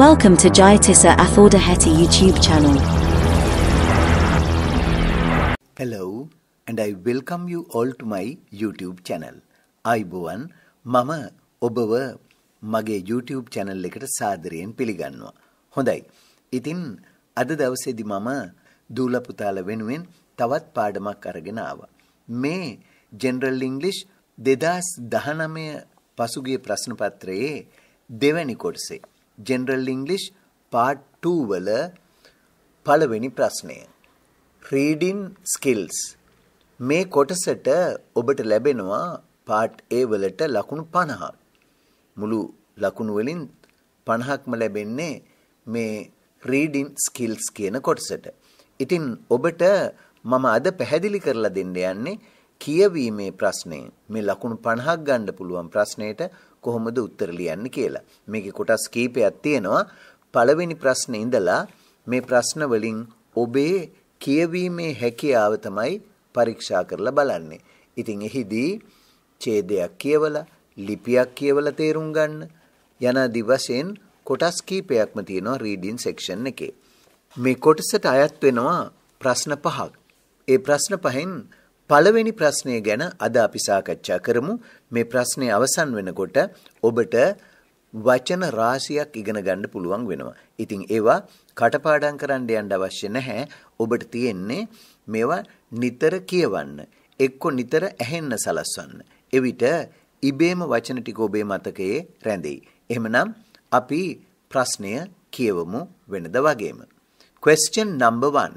Welcome to Jayatissa Athordaheti YouTube channel. Hello and I welcome you all to my YouTube channel. අයිබෝවන් මම ඔබව මගේ YouTube channel එකට සාදරයෙන් පිළිගන්නවා. හොඳයි. ඉතින් අද දවසේදී මම දූලපුතාල වෙනුවෙන් තවත් පාඩමක් අරගෙන ආවා. මේ ජෙනරල් ඉංග්ලිෂ් 2019 පසුගිය ප්‍රශ්න පත්‍රයේ දෙවැනි කොටසේ ජෙනරල් ඉංග්ලිෂ් පාට් 2 වල පළවෙනි ප්‍රශ්නය. රීඩින් ස්කිල්ස් මේ කොටසට ඔබට ලැබෙනවා පාට් A වලට ලකුණු 50ක්. මුළු ලකුණු වලින් 50ක්ම ලැබෙන්නේ මේ රීඩින් ස්කිල්ස් කියන කොටසට. ඉතින් ඔබට මම අද පැහැදිලි කරලා දෙන්න යන්නේ කියවීමේ ප්‍රශ්නේ මේ ලකුණු 50ක් ගන්න පුළුවන් ප්‍රශ්නෙට කොහොමද උත්තර ලියන්නේ කියලා. මේකේ කොටස් කීපයක් තියෙනවා. පළවෙනි ප්‍රශ්නේ ඉඳලා මේ ප්‍රශ්න වලින් ඔබේ කියවීමේ හැකියාව තමයි පරීක්ෂා කරලා බලන්නේ. ඉතින් එහිදී ඡේදයක් කියවලා ලිපියක් කියවලා තේරුම් ගන්න යනාදී වශයෙන් කොටස් කීපයක්ම තියෙනවා රීඩින් සෙක්ෂන් එකේ. මේ කොටසට අයත් වෙනවා ප්‍රශ්න පහක්. ඒ ප්‍රශ්න පහෙන් පළවෙනි ප්‍රශ්නය ගැන අද අපි සාකච්ඡා කරමු. මේ ප්‍රශ්නය අවසන් වෙනකොට ඔබට වචන රාශියක් ඉගෙන ගන්න පුළුවන් වෙනවා. ඉතින් ඒවා කටපාඩම් කරන්න යන්න අවශ්‍ය නැහැ. ඔබට තියෙන්නේ මේවා නිතර කියවන්න. එක්ක නිතර ඇහෙන්න සලස්වන්න. එවිට ඉබේම වචන ටික ඔබේ මතකයේ රැඳෙයි. එහෙමනම් අපි ප්‍රශ්නය කියවමු වෙනද වගේම. Question number 1.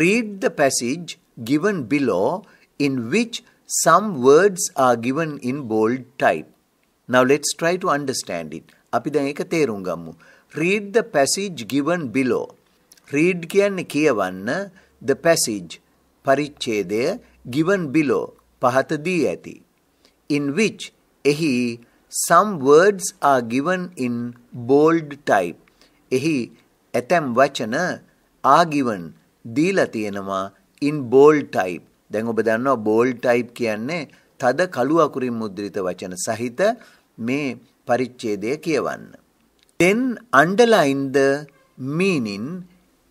Read the passage given below in which some words are given in bold type. Now let's try to understand it. අපි දැන් ඒක තේරුම් ගමු. Read the passage given below. Read කියන්නේ කියවන්න the passage පරිච්ඡේදය given below පහත දී ඇති. In which එහි some words are given in bold type. එහි ඇතැම් වචන are given දීලා තියෙනවා in bold type. දැන් ඔබ දන්නවා bold type කියන්නේ තද කළු අකුරින් මුද්‍රිත වචන සහිත මේ පරිච්ඡේදය කියවන්න. Then underline the meaning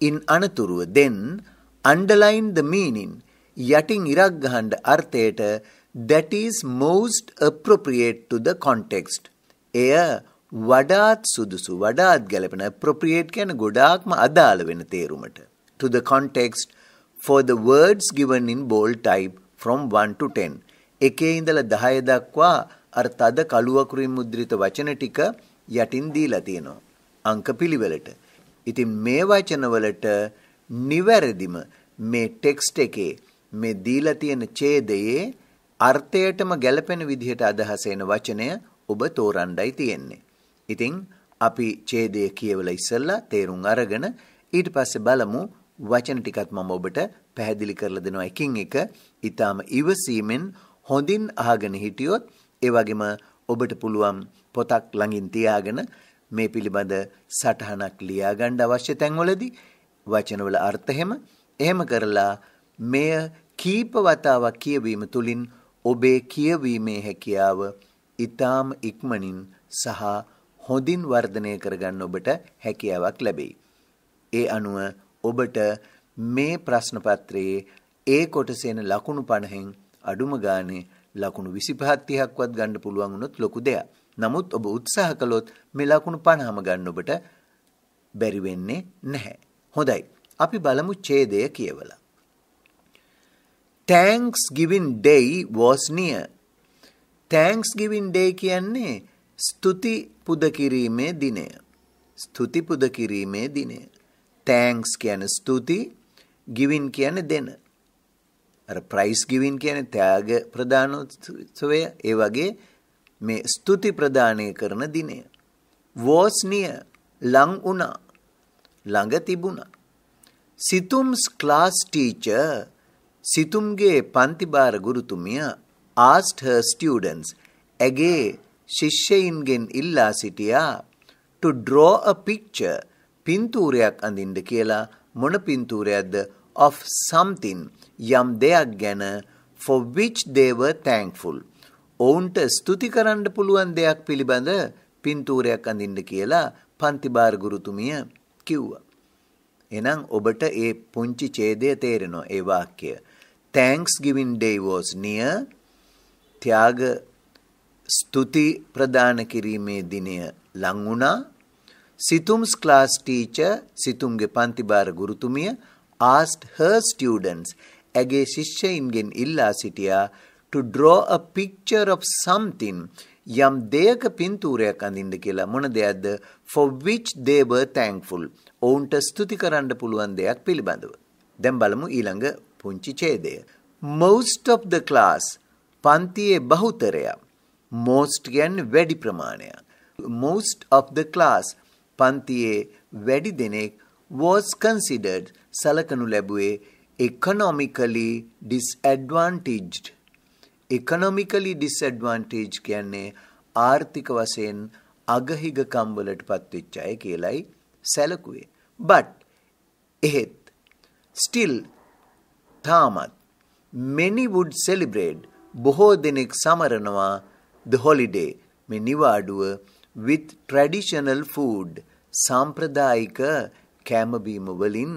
in අනතුරුව. Then underline the meaning යටින් ඉරක් ගහන්න අර්ථයට that is most appropriate to the context. එය වඩාත් සුදුසු වඩාත් ගැලපෙන appropriate කියන ගොඩාක්ම අදාළ වෙන තේරුමට. to the context for the words given in bold type from 1 to 10. එකේ ඉඳලා 10 දක්වා අර තද කළු අකුරින් මුද්‍රිත වචන ටික යටින් දීලා තියෙනවා. අංක පිළිවෙලට. ඉතින් මේ වචනවලට නිවැරදිම මේ ටෙක්ස්ට් එකේ මේ දීලා තියෙන ඡේදයේ අර්ථයටම ගැලපෙන විදිහට අදහස එන වචනය ඔබ තෝරන්නයි තියෙන්නේ. ඉතින් අපි ඡේදය කියවලා ඉස්සෙල්ලා තේරුම් අරගෙන ඊට පස්සේ බලමු වචන ටිකත් මම ඔබට පැහැදිලි කරලා දෙනවා එකින් එක. ඊටාම ඉවසීමෙන් හොඳින් අහගෙන හිටියොත් ඒ වගේම ඔබට පුළුවන් පොතක් ළඟින් තියාගෙන මේ පිළිබඳ සටහනක් ලියාගන්න අවශ්‍ය තැන්වලදී වචනවල අර්ථහෙම එහෙම කරලා මෙය කීප වතාවක් කියවීම තුළින් ඔබේ කියවීමේ හැකියාව ඊටාම ඉක්මනින් සහ හොඳින් වර්ධනය කරගන්න ඔබට හැකියාවක් ලැබෙයි. ඒ අනුව ඔබට මේ ප්‍රශ්න පත්‍රයේ ඒ කොටසේන ලකුණු 50න් අඩුම ගානේ ලකුණු 25 30ක්වත් ගන්න පුළුවන් වුණොත් ලොකු දෙයක්. නමුත් ඔබ උත්සාහ කළොත් මේ ලකුණු 50ම ගන්න ඔබට බැරි වෙන්නේ නැහැ. හොඳයි. අපි බලමු ඡේදය කියවලා. Thanksgiving day was near. Thanksgiving day කියන්නේ ස්තුති පුද කිරීමේ දිනය. ස්තුති පුද කිරීමේ දිනය. thanks කියන්නේ ස්තුති giving කියන්නේ දෙන අර prize giving කියන්නේ ත්‍යාග ප්‍රදානෝත්සවය ඒ වගේ මේ ස්තුති ප්‍රදානය කරන දිනය was near ලං වුණා ළඟ තිබුණා සිතුම්ස් class teacher සිතුම්ගේ පන්ති භාර ගුරුතුමිය asked her students ඇගේ ශිෂ්‍යයින්ගෙන් ඉල්ලා සිටියා to draw a picture පින්තූරයක් අඳින්න කියලා මොන පින්තූරයක්ද of something යම් දෙයක් ගැන for which they were thankful ඔවුන්ට ස්තුති කරන්න පුළුවන් දෙයක් පිළිබඳ පින්තූරයක් අඳින්න කියලා පන්ති භාර ගුරුතුමිය කිව්වා එහෙනම් ඔබට ඒ පුංචි ඡේදය තේරෙනවා ඒ වාක්‍යය thanks giving day was near ත්‍යාග ස්තුති ප්‍රදාන කිරීමේ දිනය ලං වුණා Situm's class teacher, සිතුම්ගේ පන්තිබාර ගුරුතුමිය asked her students, ඇගේ ශිෂ්‍යයින්ගෙන් ඉල්ලා සිටියා to draw a picture of something යම් දෙයක පින්තූරයක් අඳින්න කියලා මොන දෙයක්ද for which they were thankful ඔවුන්ට ස්තුති කරන්න පුළුවන් දෙයක් පිළිබඳව දැන් බලමු ඊළඟ පුංචි ඡේදය most of the class පන්තියේ බහුතරය most කියන්නේ වැඩි ප්‍රමාණය most of the class පන්තියේ වැඩි දෙනෙක් was considered සලකනු ලැබුවේ economically disadvantaged economically disadvantaged කියන්නේ ආර්ථික වශයෙන් අගහිගකම් වලට පත්වෙච්ච අය කියලයි සැලකුවේ but එහෙත් still තාමත් many would celebrate බොහෝ දෙනෙක් සමරනවා the holiday මේ නිවාඩුව with traditional food සාම්ප්‍රදායික කෑමබීම වලින්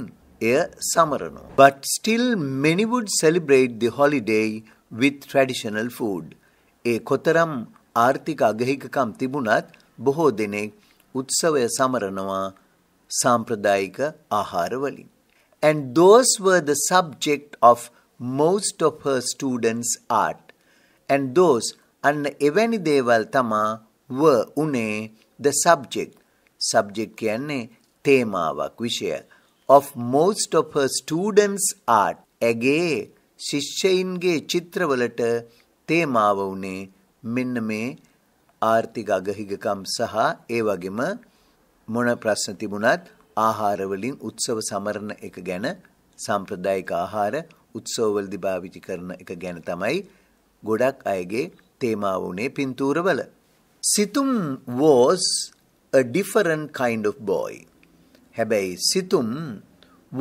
එය සමරනවා. But still many would celebrate the holiday with traditional food. ඒ කොතරම් ආර්ථික අගහිකකම් තිබුණත් බොහෝ දෙනෙක් උත්සවය සමරනවා සාම්ප්‍රදායික ආහාරවලින්. And those were the subject of most of her students' art. And those අන්න එවැනි දේවල් තමා were උනේ the subject සබ්ජෙක්ට් කියන්නේ තේමාවක් විෂය of most of her students art ඇගේ ශිෂ්‍යයින්ගේ චිත්‍රවලට තේමාව වුණේ මෙන්න මේ ආර්ථික අගහිගකම් සහ ඒ වගේම මොන ප්‍රශ්න තිබුණත් ආහාර වලින් උත්සව සමරන එක ගැන සාම්ප්‍රදායික ආහාර උත්සවවලදී භාවිතා කරන එක ගැන තමයි ගොඩක් අයගේ තේමාව වුණේ පින්තූරවල. සිතුම් was a different kind of boy. හැබැයි සිතුම්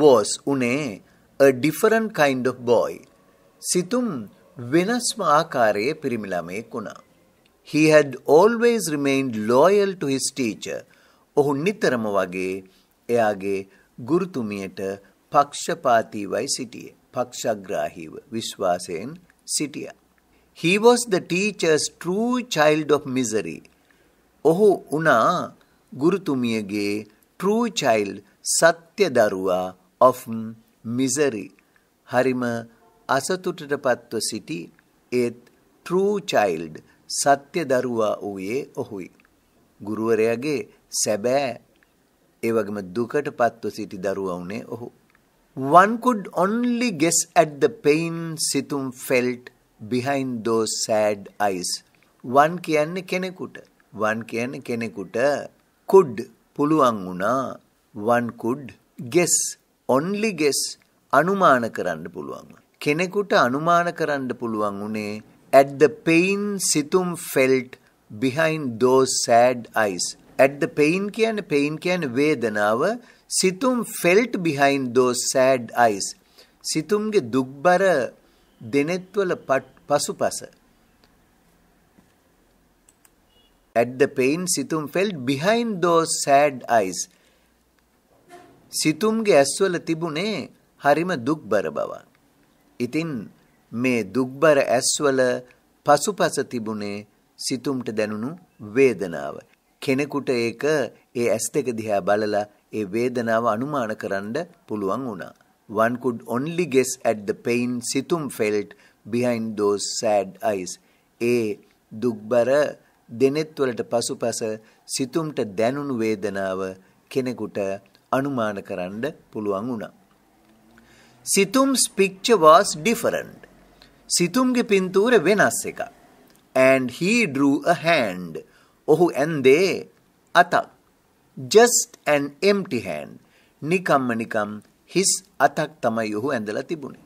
was උනේ a different kind of boy. සිතුම් වෙනස්ම ආකාරයේ පිරිමි ළමයෙක් වුණා. He had always remained loyal to his teacher. ඔහු නිතරම වගේ එයාගේ ගුරුතුමියට පක්ෂපාතීවයි සිටියේ. පක්ෂග්‍රාහීව විශ්වාසයෙන් සිටියා. He was the teacher's true child of misery. ඔහු වුණා ගුරුතුමියගේ true child සත්‍ය දරුවා of misery හරිම අසතුටටපත්ව සිටි ඒත් true child සත්‍ය දරුවා වූයේ ඔහුයි ගුරුවරයාගේ සැබෑ ඒ වගේම දුකටපත්ව සිටි දරුවා උනේ ඔහු one could only guess at the pain සිතුම් felt behind those sad eyes one කියන්නේ කෙනෙකුට වන් කියන්නේ කෙනෙකුට could පුළුවන් වුණා one could guess only guess අනුමාන කරන්න පුළුවන් කෙනෙකුට අනුමාන කරන්න පුළුවන් උනේ at the pain සිතුම් felt behind those sad eyes at the pain කියන්නේ pain කියන්නේ වේදනාව සිතුම් felt behind those sad eyes සිතුම්ගේ දුක්බර දෙනෙත්වල පසුපස At the pain සිතුම් felt behind those sad eyes. සිතුම්ගේ ඇස්වල තිබුණේ හරිම දුක්බර බව. ඉතින් මේ දුක්බර ඇස්වල පසුපස තිබුණේ සිතුම්ට දැනුණු වේදනාව. කෙනෙකුට ඒක ඒ ඇස් දෙක දිහා බලලා ඒ වේදනාව අනුමාන කරන්න පුළුවන් වුණා. One could only guess at the pain සිතුම් felt behind those sad eyes. A e දුක්බර දෙනෙත් වලට පසුපස සිතුම්ට දැනුණු වේදනාව කෙනෙකුට අනුමාන කරන්න පුළුවන් වුණා. සිතුම්'s picture was different. සිතුම්ගේ පින්තූර වෙනස් එකක්. And he drew a hand. ඔහු ඇන්දේ අතක්. Just an empty hand. නිකම්ම නිකම් හිස් අතක් තමයි ඔහු ඇඳලා තිබුණේ.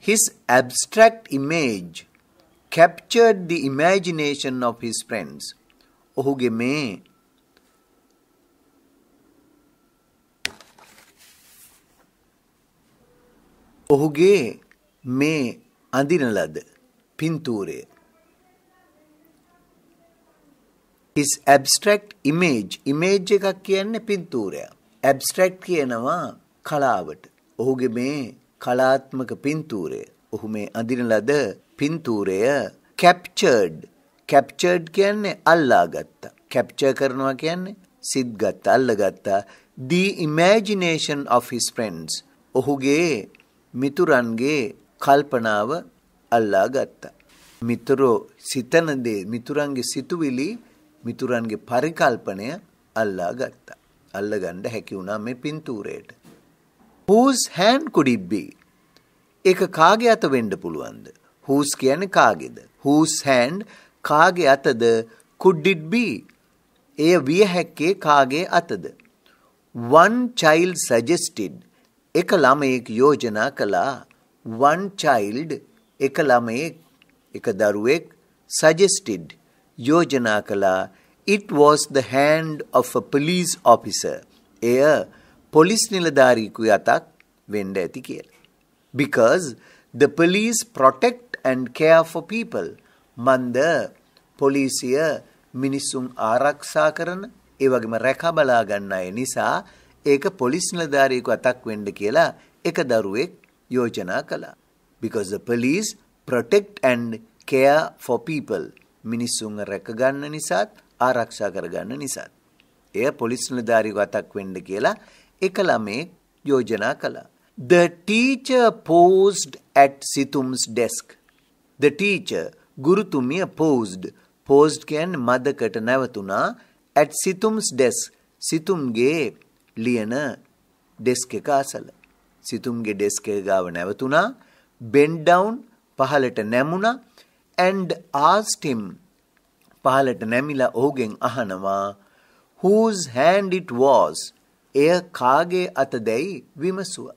His abstract image captured the imagination of his friends. ඔහුගේ මේ ඔහුගේ මේ අඳින ලද පින්තූරය is abstract image image එකක් කියන්නේ පින්තූරය abstract කියනවා කලාවට ඔහුගේ මේ කලාත්මක පින්තූරය ඔහු මේ අඳින ලද පින්තූරය කැප්චර්ඩ් කැප්චර්ඩ් කියන්නේ අල්ලා ගත්තා. කැප්චර් කරනවා කියන්නේ සිත් ගත්තා අල්ලගත්තා. The imagination of his friends. ඔහුගේ මිතුරන්ගේ කල්පනාව අල්ලා ගත්තා. මිතුරෝ සිතන දේ මිතුරන්ගේ සිතුවිලි මිතුරන්ගේ පරිකල්පනය අල්ලා ගත්තා. අල්ලගන්න හැකි වුණා මේ පින්තූරයට. Whose hand could it be? ඒක කාගේ අත වෙන්න පුළුවන්ද? whose කියන්නේ කාගේද? whose hand කාගේ අතද? could it be? එය විය හැක්කේ කාගේ අතද? one child suggested එක ළමයෙක් යෝජනා කළා. one child එක ළමයෙක් එක දරුවෙක් suggested යෝජනා කළා. it was the hand of a police officer. එය පොලිස් නිලධාරියෙකු යතක් වෙන්න ඇති කියලා. because the police protect and care for people. මන්ද පොලිසිය මිනිස්සුන් ආරක්ෂා කරන ඒ වගේම රැකබලා ගන්න අය නිසා ඒක පොලිස් නිලධාරියෙකු අතක් වෙන්න කියලා එක දරුවෙක් යෝජනා කළා. Because the police protect and care for people. මිනිස්සුන් රැකගන්න නිසාත් ආරක්ෂා කරගන්න නිසාත්. එය පොලිස් නිලධාරියෙකු අතක් වෙන්න කියලා එක ළමෙක් යෝජනා කළා. The teacher posed at Situm's desk. The teacher, ගුරුතුමිය paused. paused කියන්නේ මදකට නැවතුණා at සිතුම්'s desk. සිතුම්ගේ ලියන ඩෙස්ක් එක අසල. සිතුම්ගේ ඩෙස්ක් එක ගාව නැවතුණා bend down පහලට නැමුණා and asked him පහලට නැමිලා ඔහුගෙන් අහනවා whose hand it was එය කාගේ අතදැයි විමසුවා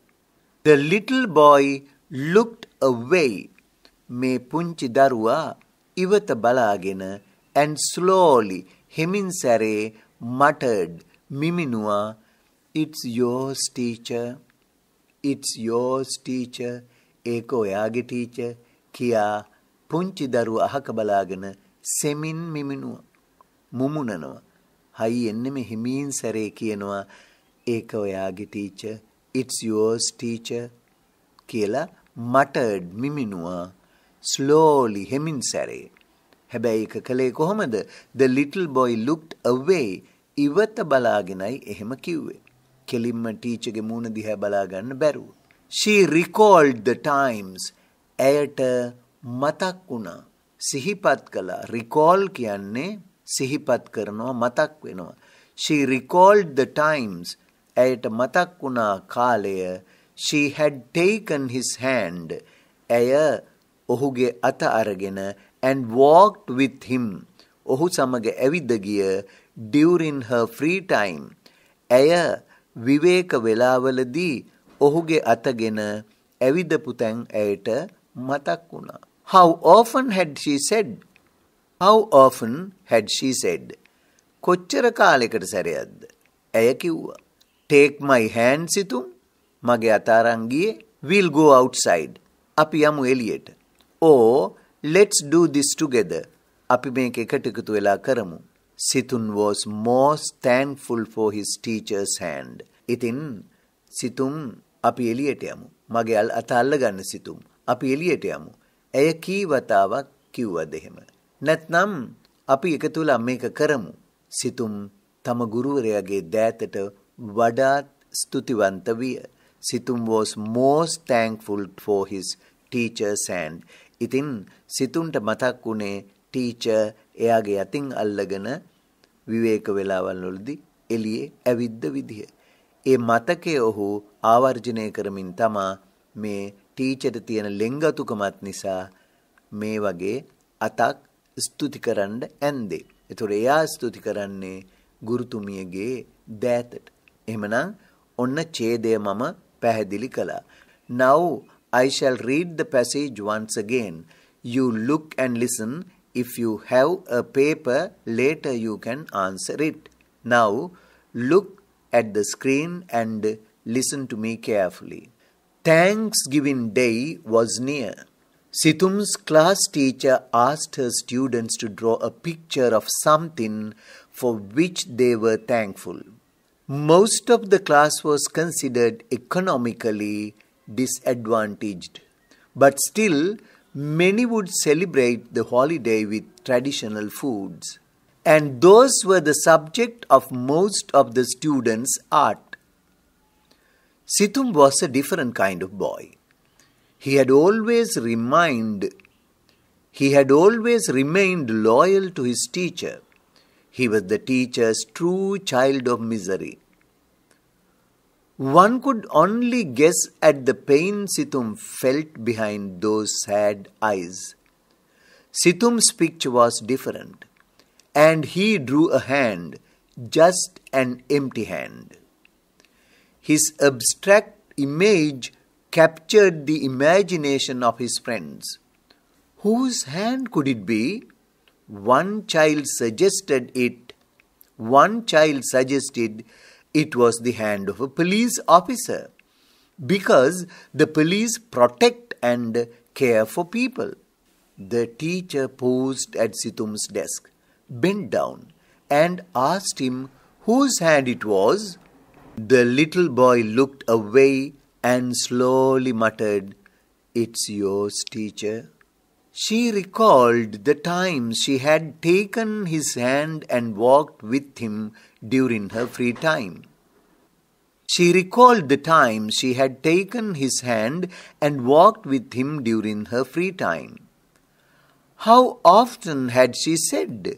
the little boy looked away මේ පුංචි දරුවා ඉවත බලාගෙන and slowly හිමින් සැරේ muttered මිමිනුවා it's yours teacher it's yours teacher ඒක ඔයාගේ ටීචර් කියා පුංචි දරුවා අහක බලාගෙන සෙමින් මිමිනුවා මුමුණනවා හයි එන්නේ මේ හිමින් සැරේ කියනවා ඒක ඔයාගේ ටීචර් it's yours teacher කියලා muttered මිමිනුවා slowly හෙමින් සැරේ. හැබැයි ඒක කළේ කොහොමද? The little boy looked away. ඉවත බලාගෙනයි එහෙම කිව්වේ. කෙලින්ම ටීචර්ගේ මූණ දිහා බලා ගන්න බැරුව. She recalled the times. ඇයට මතක් වුණා. සිහිපත් කළා. recall කියන්නේ සිහිපත් කරනවා මතක් වෙනවා. She recalled the times. ඇයට මතක් වුණා කාලය. She had taken his hand. ඇය ඔහුගේ අත අරගෙන and walked with him ඔහු සමග ඇවිද ගිය during her free time ඇය විවේක වේලාවලදී ඔහුගේ අතගෙන ඇවිදපු තැන් ඇයට මතක් වුණා how often had she said how often had she said කොච්චර කාලයකට සැරයක්ද ඇය කිව්වා take my hand සිතුම් මගේ අත අරන් ගියේ we'll go outside අපි යමු එළියට or oh, let's do this together. අපි මේක එකට එකතු වෙලා කරමු. සිතුන් was most thankful for his teacher's hand. ඉතින් සිතුම් අපි එළියට යමු. මගේ අත අල්ලගන්න සිතුම්. අපි එළියට යමු. ඇය කී වතාවක් කිව්වද එහෙම? නැත්නම් අපි එකතු වෙලා මේක කරමු. සිතුම් තම ගුරුවරයාගේ දෑතට වඩාත් ස්තුතිවන්ත විය. සිතුම් was most thankful for his teacher's hand. ඉතින් සිතුන්ට මතක් වුණේ ටීචර් එයාගේ අතින් අල්ලගෙන විවේක වේලාවල් වලදී එළියේ ඇවිද්ද විදිය. ඒ මතකය ඔහු ආවර්ජනය කරමින් තමා මේ ටීචර්ට තියෙන ලෙන්ගතුකමත් නිසා මේ වගේ අතක් ස්තුති කරන්න ඇන්දේ. ඒතොර එයා ස්තුති කරන්නේ ගුරුතුමියගේ දෑතට. එහෙමනම් ඔන්න ඡේදය මම පැහැදිලි කළා. Now I shall read the passage once again. You look and listen. If you have a paper, later you can answer it. Now, look at the screen and listen to me carefully. Thanksgiving Day was near. Situm's class teacher asked her students to draw a picture of something for which they were thankful. Most of the class was considered economically disadvantaged. But still, many would celebrate the holiday with traditional foods. And those were the subject of most of the students' art. Situm was a different kind of boy. He had always remained he had always remained loyal to his teacher. He was the teacher's true child of misery. One could only guess at the pain Situm felt behind those sad eyes. Situm's picture was different, and he drew a hand, just an empty hand. His abstract image captured the imagination of his friends. Whose hand could it be? One child suggested it. One child suggested it was the hand of a police officer because the police protect and care for people. The teacher posed at Situm's desk, bent down, and asked him whose hand it was. The little boy looked away and slowly muttered, It's yours, teacher. She recalled the time she had taken his hand and walked with him during her free time. She recalled the time she had taken his hand and walked with him during her free time. How often had she said,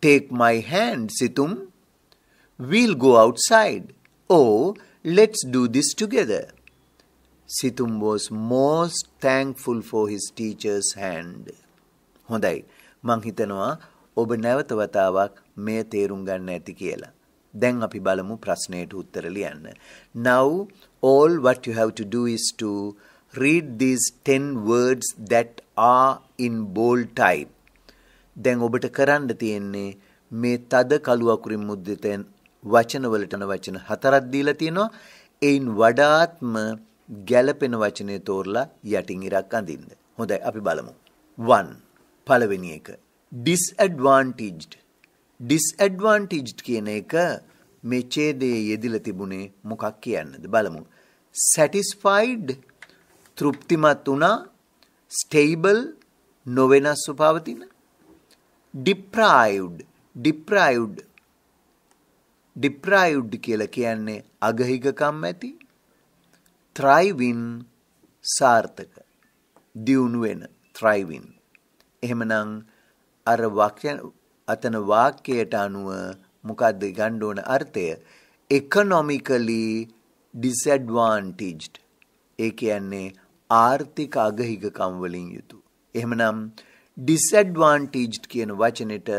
Take my hand, Situm? We'll go outside. Oh, let's do this together. සිතුම් was most thankful for his teacher's hand. හොඳයි. මං හිතනවා ඔබ නැවත වතාවක් මෙය තේරුම් ගන්න ඇති කියලා. දැන් අපි බලමු ප්‍රශ්නයට උත්තර ලියන්න. Now all what you have to do is to read these 10 words that are in bold type. දැන් ඔබට කරන්න තියෙන්නේ මේ තද කළු අකුරින් මුද්‍රිතෙන් වචන වලටන වචන හතරක් දීලා තියෙනවා. එයින් වඩාත්ම ගැලපෙන වචනය තෝරලා යටින් ඉරක් අඳින්න. හොඳයි අපි බලමු. 1. පළවෙනි එක. disadvantaged. disadvantaged කියන එක මේ ඡේදයේ යෙදිලා තිබුණේ මොකක් කියන්නද බලමු. satisfied තෘප්තිමත් වුණා stable නොවෙනස්ව පවතින deprived deprived deprived කියලා කියන්නේ අගහිකකම් ඇති thriving සාර්ථක දියුණු වෙන thriving එහෙමනම් අර වාක්‍ය අතන වාක්‍යයට අනුව මොකද්ද ගන්න ඕන අර්ථය economically disadvantaged ඒ කියන්නේ ආර්ථික අගහිකකම් වලින් යුතු එහෙමනම් disadvantaged කියන වචනෙට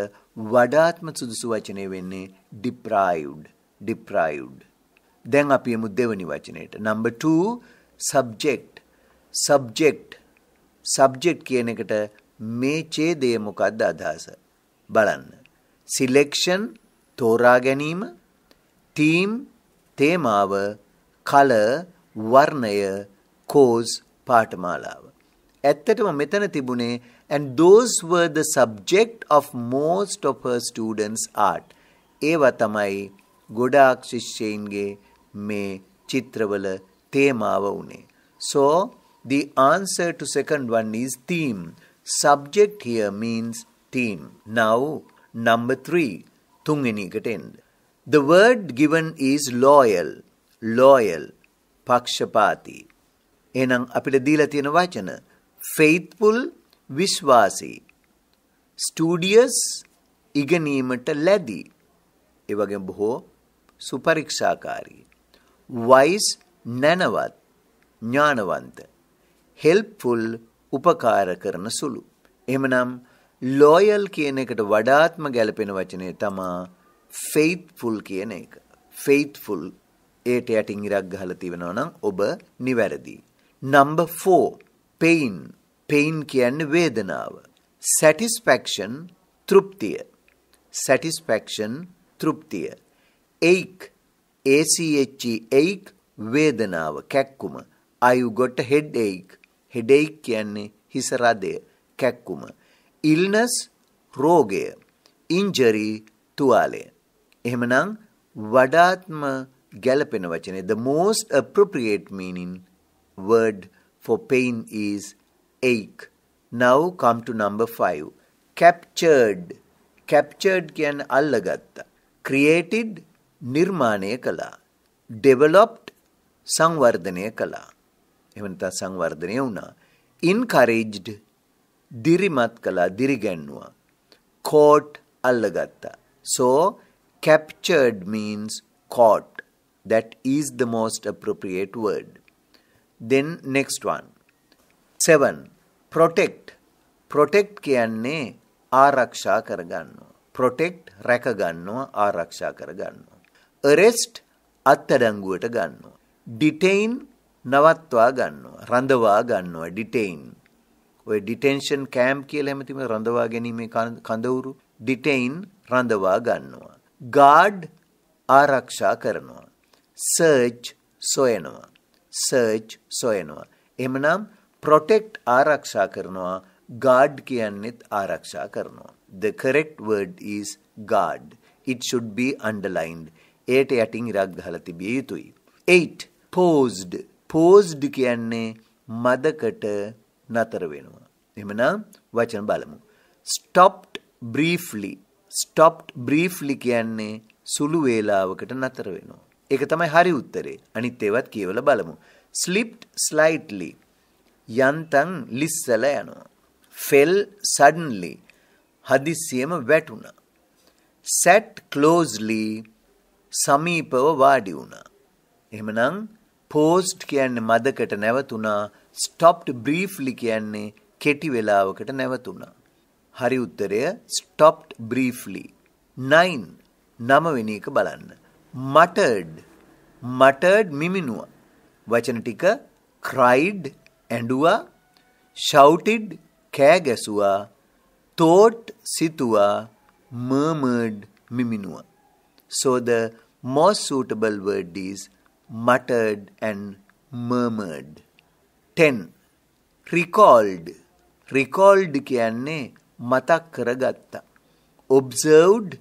වඩාත්ම සුදුසු වචනේ වෙන්නේ deprived deprived දැන් අපි යමු දෙවනි වචනයට. number 2 subject subject subject කියන එකට මේ ඡේදය මොකද්ද අදහස? බලන්න. selection තෝරා ගැනීම, theme තේමාව, color වර්ණය, cause පාඨමාලාව. ඇත්තටම මෙතන තිබුණේ and those were the subject of most of her students art. ඒවා තමයි ගොඩාක් ශිෂ්‍යයින්ගේ මේ චිත්‍රවල තේමාව උනේ. So the answer to second one is theme. Subject here means theme. Now number three. තුන්වෙනි එකට එන්න. The word given is loyal. Loyal. පක්ෂපාති. එහෙනම් අපිට දීලා තියෙන වචන faithful විශ්වාසී. studious ඉගෙනීමට ලැබි. ඒ වගේම බොහෝ සුපරීක්ෂාකාරී. wise නැනවත් ඥානවන්ත helpful උපකාර කරන සුළු එහෙමනම් loyal කියන එකට වඩාත්ම ගැළපෙන වචනය තමා faithful කියන එක faithful ඒට යටින් ඉරක් ගහලා තිබෙනවා නම් ඔබ නිවැරදි number 4 pain pain කියන්නේ වේදනාව satisfaction තෘප්තිය satisfaction තෘප්තිය ache ACHEACH e වේදනාව කැක්කුම I got a headache headache කියන්නේ හිස රදය කැක්කුම illness රෝගය injury තුවාලය එහෙමනම් වඩාත්ම ගැළපෙන වචනේ the most appropriate meaning word for pain is ache now come to number 5 captured captured කියන්නේ අල්ලගත්තා created නිර්මාණය කළා. ඩෙවලොප්ඩ් සංවර්ධනය කළා. එවනත සංවර්ධනය වුණා. ඉන්කරේජ්ඩ් දිරිමත් කළා දිරිගැන්නුවා. කෝට් අල්ලගත්තා. So, captured means caught. That is the most appropriate word. Then, next one. 7. Protect. Protect කියන්නේ ආරක්ෂා කරගන්නවා. Protect රැකගන්නවා ආරක්ෂා කරගන්නවා. arrest අත්අඩංගුවට ගන්නවා. detain නවත්වා ගන්නවා. රඳවා ගන්නවා detain. ඔය detention camp කියලා හැමතිම රඳවා ගැනීමේ කඳවුරු detain රඳවා ගන්නවා. guard ආරක්ෂා කරනවා. search සොයනවා. search සොයනවා. එමනම් protect ආරක්ෂා කරනවා. guard කියන්නේත් ආරක්ෂා කරනවා. the correct word is guard. it should be underlined. ඒට යටින් ඉරක් ගහලා තිබිය යුතුයි. 8 posed posed කියන්නේ මදකට නතර වෙනවා. එහෙමනම් වචන බලමු. stopped briefly stopped briefly කියන්නේ සුළු වේලාවකට නතර වෙනවා. ඒක තමයි හරි උත්තරේ. අනිත් ඒවත් කියවලා බලමු. slipped slightly යන්තම් ලිස්සලා යනවා. fell suddenly හදිස්සියෙම වැටුණා. sat closely සමීපව වාඩි වුණා. එහෙමනම් paused කියන්නේ මදකට නැවතුණා, stopped briefly කියන්නේ කෙටි වේලාවකට නැවතුණා. හරි උත්තරය stopped briefly. 9 නවවෙනි එක බලන්න. muttered muttered මිමිනුවා. වචන ටික cried ඇඬුවා, shouted කෑ ගැසුවා, thought සිතුවා, murmured මිමිනුවා. So the more suitable word is muttered and murmured. 10. Recalled. Recalled කියන්නේ මතක් කරගත්තා. Observed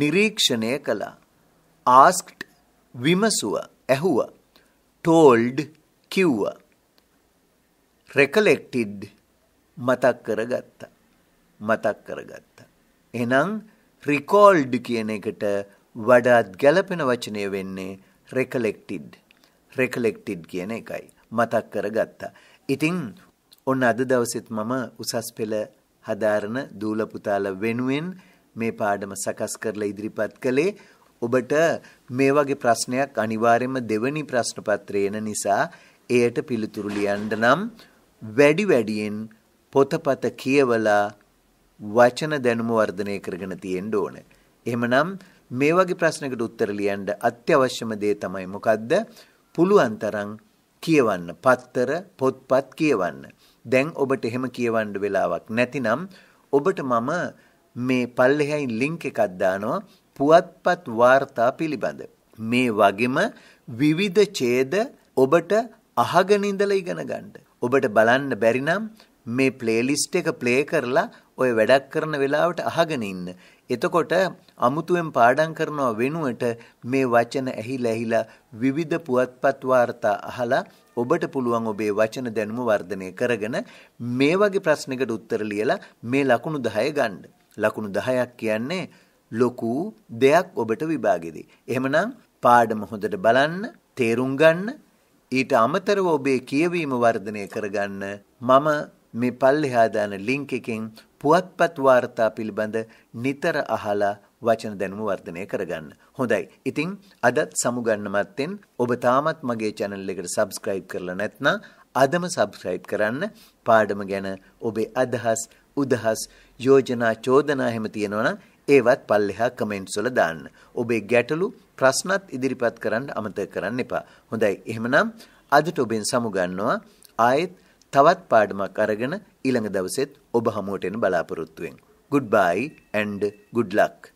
නිරීක්ෂණය කළා. Asked විමසුවා, ඇහුවා. Told කිව්වා. Recollected මතක් කරගත්තා. මතක් කරගත්තා. එහෙනම් recalled කියන එකට වඩාත් ගැලපෙන වචනය වෙන්නේ රෙකලෙක්ටිඩ් රෙකලෙක්ටිඩ් කියන එකයි මතක් කරගත්තා. ඉතින් ඔන්න අද දවසෙත් මම උසස් පෙළ හදාරන දූල පුතාල වෙනුවෙන් මේ පාඩම සකස් කරලා ඉදිරිපත් කළේ ඔබට මේ වගේ ප්‍රශ්නයක් අනිවාර්යයෙන්ම දෙවැනි ප්‍රශ්න පත්‍රය එන නිසා එයට පිළිතුරු ලියන්න නම් වැඩි වැඩියෙන් පොතපත කියවලා වචන දැනුම වර්ධනය කරගෙන තියෙන්න ඕනේ. එහෙමනම් මේ වගේ ප්‍රශ්නකට උත්තර ලියන්න අත්‍යවශ්‍යම දේ තමයි මොකද්ද? පුළුවන් තරම් කියවන්න. පත්තර, පොත්පත් කියවන්න. දැන් ඔබට එහෙම කියවන්න වෙලාවක් නැතිනම් ඔබට මම මේ පල්ලෙහායින් ලින්ක් එකක් දානවා පුවත්පත් වාර්තා පිළිබඳ. මේ වගේම විවිධ ඡේද ඔබට අහගෙන ඉඳලා ඉගෙන ගන්න. ඔබට බලන්න බැරි නම් මේ ප්ලේලිස්ට් එක ප්ලේ කරලා ඔය වැඩක් කරන වෙලාවට අහගෙන ඉන්න. එතකොට අමුතුවෙන් පාඩම් කරනව වෙනුවට මේ වචන ඇහිලා ඇහිලා විවිධ පුවත්පත් වාර්තා අහලා ඔබට පුළුවන් ඔබේ වචන දැනුම වර්ධනය කරගෙන මේ වගේ ප්‍රශ්නකට උත්තර ලියලා මේ ලකුණු 10 ගන්න. ලකුණු 10ක් කියන්නේ ලොකු දෙයක් ඔබට විභාගෙදී. එහෙමනම් පාඩම හොඳට බලන්න, තේරුම් ගන්න, ඊට අමතරව ඔබේ කියවීම වර්ධනය කරගන්න. මම මේ පල්ලෙහා දාන ලින්ක් එකෙන් පුවත්පත් වාර්තා පිළිබඳ නිතර අහලා වචන දැනුම වර්ධනය කරගන්න. හොඳයි. ඉතින් අදත් සමුගන්න මත්තෙන් ඔබ තාමත් මගේ channel එකට subscribe කරලා නැත්නම් අදම subscribe කරන්න. පාඩම ගැන ඔබේ අදහස්, උදහස්, යෝජනා, චෝදනා හැම තියෙනවනම් ඒවත් පල්ලෙහා කමෙන්ට්ස් වල දාන්න. ඔබේ ගැටලු, ප්‍රශ්නත් ඉදිරිපත් කරන්න අමතක කරන්න එපා. හොඳයි. එහෙමනම් අදට ඔබෙන් සමුගන්නවා. ආයෙත් තවත් පාඩමක් අරගෙන ඊළඟ දවසෙත් ඔබ හමුවට එන බලාපොරොත්තු වෙන්. goodbye and good luck